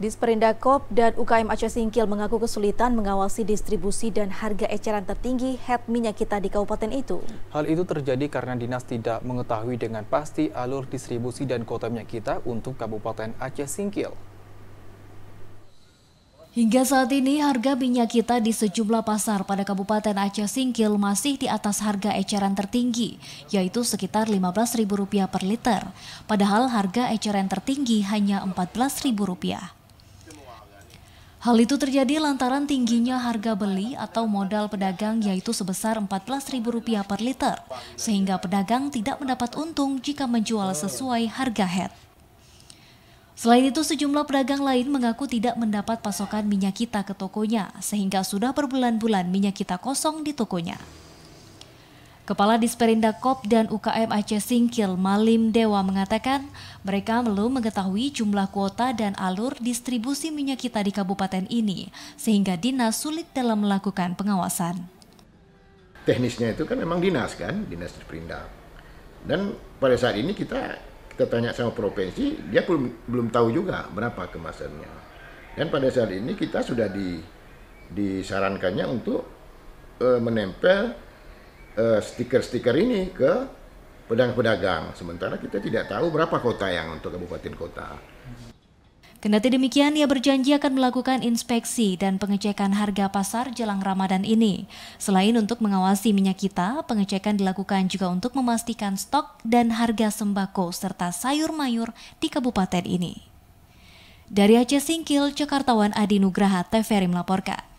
Kop dan UKM Aceh Singkil mengaku kesulitan mengawasi distribusi dan harga eceran tertinggi head minyak kita di kabupaten itu. Hal itu terjadi karena dinas tidak mengetahui dengan pasti alur distribusi dan kota minyak kita untuk Kabupaten Aceh Singkil. Hingga saat ini harga minyak kita di sejumlah pasar pada Kabupaten Aceh Singkil masih di atas harga eceran tertinggi, yaitu sekitar Rp15.000 per liter. Padahal harga eceran tertinggi hanya Rp14.000. Hal itu terjadi lantaran tingginya harga beli atau modal pedagang yaitu sebesar Rp14.000 per liter, sehingga pedagang tidak mendapat untung jika menjual sesuai harga head. Selain itu, sejumlah pedagang lain mengaku tidak mendapat pasokan minyak kita ke tokonya, sehingga sudah berbulan-bulan minyak kita kosong di tokonya. Kepala Disperindak KOP dan UKM Aceh Singkil Malim Dewa mengatakan mereka belum mengetahui jumlah kuota dan alur distribusi minyak kita di kabupaten ini sehingga dinas sulit dalam melakukan pengawasan. Teknisnya itu kan memang dinas kan, dinas Disperindak. Dan pada saat ini kita kita tanya sama provinsi, dia belum belum tahu juga berapa kemasannya. Dan pada saat ini kita sudah di disarankannya untuk e, menempel Eh, stiker-stiker uh, ini ke pedagang-pedagang. Sementara kita tidak tahu berapa kota yang untuk kabupaten kota. Kendati demikian, ia berjanji akan melakukan inspeksi dan pengecekan harga pasar jelang Ramadan ini. Selain untuk mengawasi minyak kita, pengecekan dilakukan juga untuk memastikan stok dan harga sembako serta sayur mayur di kabupaten ini. Dari Aceh Singkil, Cekartawan Adi Nugraha, TVRI melaporkan.